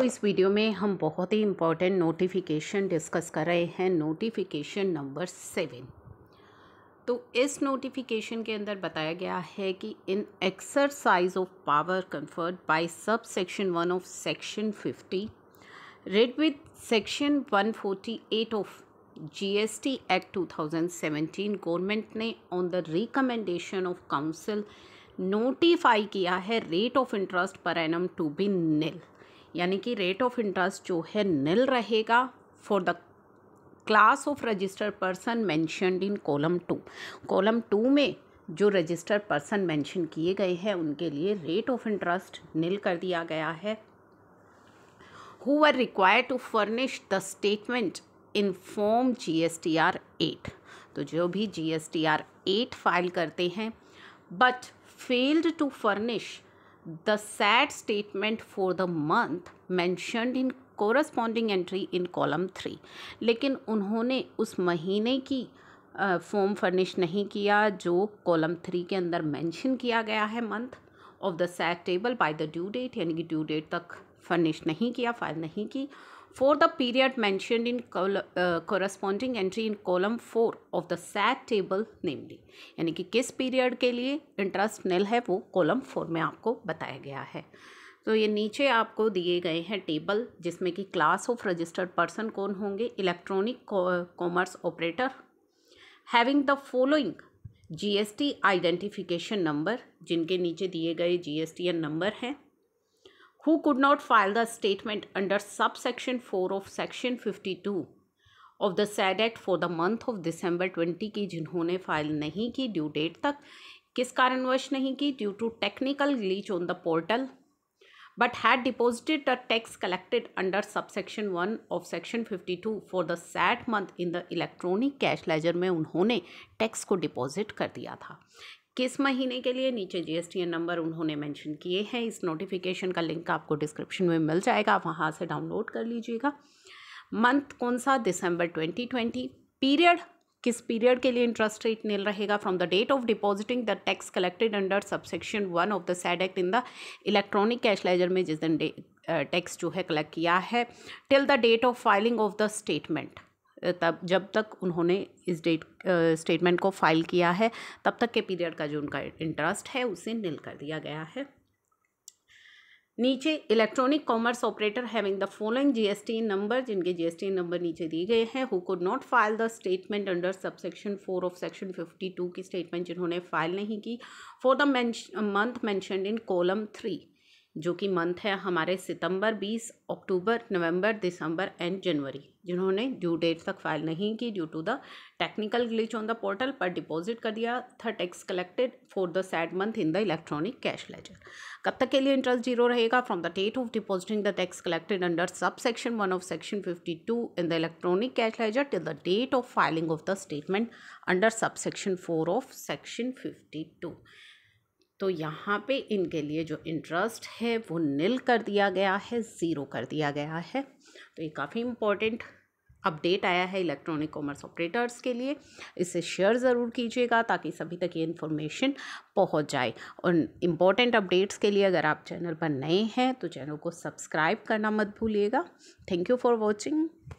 दोस्तों इस वीडियो में हम बहुत ही इम्पॉर्टेंट नोटिफिकेशन डिस्कस कर रहे हैं नोटिफिकेशन नंबर सेवन तो इस नोटिफिकेशन के अंदर बताया गया है कि in exercise of power conferred by sub section one of section fifty read with section one forty eight of GST act two thousand seventeen government ने on the recommendation of council notify किया है rate of interest पर एनम to be nil यानी कि rate of interest जो है nil रहेगा for the class of registered person mentioned in column two column two में जो रजिस्टर्ड पर्सन मैंशन किए गए हैं उनके लिए रेट ऑफ इंटरेस्ट निल कर दिया गया है who are require to furnish the statement in form G S T R eight तो जो भी G S T R eight file करते हैं but failed to furnish the said statement for the month mentioned in corresponding entry in column three लेकिन उन्होंने उस महीने की फॉर्म फर्निश नहीं किया जो कॉलम थ्री के अंदर मैंशन किया गया है month of the said table by the due date यानी कि ड्यू डेट तक फर्निश नहीं किया फाइल नहीं की For the period mentioned in uh, corresponding entry in column four of the SAT table namely यानी कि किस पीरियड के लिए इंटरेस्ट nil है वो कॉलम फोर में आपको बताया गया है तो ये नीचे आपको दिए गए हैं टेबल जिसमें कि क्लास ऑफ रजिस्टर्ड पर्सन कौन होंगे electronic commerce operator having the following GST identification number जिनके नीचे दिए गए जीएसटीएन नंबर हैं who could not file the statement under subsection 4 of section 52 of the said act for the month of December twenty की जिन्होंने file नहीं की due date तक किस कारणवश नहीं की due to technical glitch on the portal but had deposited the tax collected under subsection one of section fifty two for the said month in the electronic cash ledger में उन्होंने tax को deposit कर दिया था किस महीने के लिए नीचे एन नंबर उन्होंने मेंशन किए हैं इस नोटिफिकेशन का लिंक आपको डिस्क्रिप्शन में मिल जाएगा आप वहाँ से डाउनलोड कर लीजिएगा मंथ कौन सा दिसंबर 2020 पीरियड किस पीरियड के लिए इंटरेस्ट रेट मिल रहेगा from the date of depositing the tax collected under subsection one of the said act in the electronic cash ledger में जिस दिन टैक्स जो है कलेक्ट किया है till the date of filing of the statement तब जब तक उन्होंने इस डेट स्टेटमेंट को फाइल किया है तब तक के पीरियड का जो उनका इंटरेस्ट है उसे नील कर दिया गया है नीचे electronic commerce operator having the following GST number जिनके जीएसटी नंबर नीचे दिए गए हैं who could not file the statement under subsection four of section fifty two की स्टेटमेंट जिन्होंने फाइल नहीं की for the month mentioned in column three जो कि मंथ है हमारे सितंबर 20 अक्टूबर नवंबर दिसंबर एंड जनवरी जिन्होंने ड्यू डेट तक फाइल नहीं की due to the technical glitch on the portal पर डिपॉजिट कर दिया था tax collected for the said month in the electronic cash ledger कब तक के लिए इंटरेस्ट जीरो रहेगा from the date of depositing the tax collected under sub section one of section fifty two in the electronic cash ledger till the date of filing of the statement under sub section four of section fifty two तो यहाँ पे इनके लिए जो interest है वो नील कर दिया गया है ज़ीरो कर दिया गया है तो ये काफ़ी इम्पोर्टेंट अपडेट आया है इलेक्ट्रॉनिक कॉमर्स ऑपरेटर्स के लिए इसे शेयर ज़रूर कीजिएगा ताकि सभी तक ये इन्फॉर्मेशन पहुँच जाए और इम्पॉर्टेंट अपडेट्स के लिए अगर आप चैनल पर नए हैं तो चैनल को सब्सक्राइब करना मत भूलिएगा थैंक यू फॉर वॉचिंग